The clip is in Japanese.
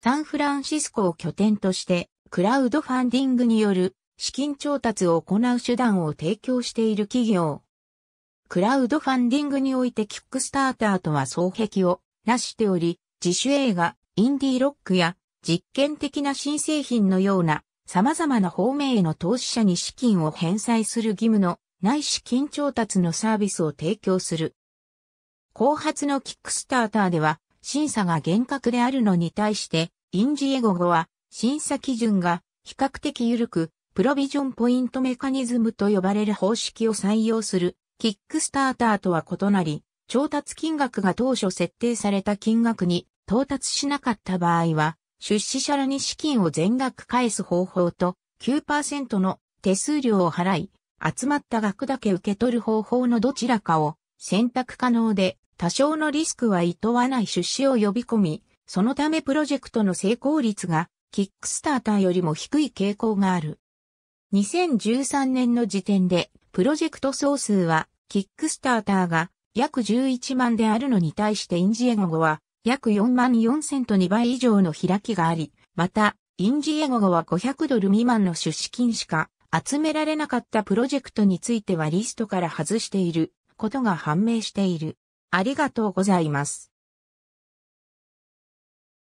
サンフランシスコを拠点として、クラウドファンディングによる資金調達を行う手段を提供している企業。クラウドファンディングにおいてキックスターターとは双璧をなしており、自主映画、インディーロックや実験的な新製品のような様々な方面への投資者に資金を返済する義務のない資金調達のサービスを提供する。後発のキックスターターでは審査が厳格であるのに対して、臨時エゴ語は審査基準が比較的緩く、プロビジョンポイントメカニズムと呼ばれる方式を採用する、キックスターターとは異なり、調達金額が当初設定された金額に到達しなかった場合は、出資者らに資金を全額返す方法と、9%の手数料を払い、集まった額だけ受け取る方法のどちらかを選択可能で、多少のリスクは厭わない出資を呼び込み、そのためプロジェクトの成功率がキックスターターよりも低い傾向がある。2013年の時点でプロジェクト総数はキックスターターが約11万であるのに対してインジエゴゴは約4万4000と2倍以上の開きがあり、また、インジエゴゴは500ドル未満の出資金しか集められなかったプロジェクトについてはリストから外していることが判明している。ありがとうございます。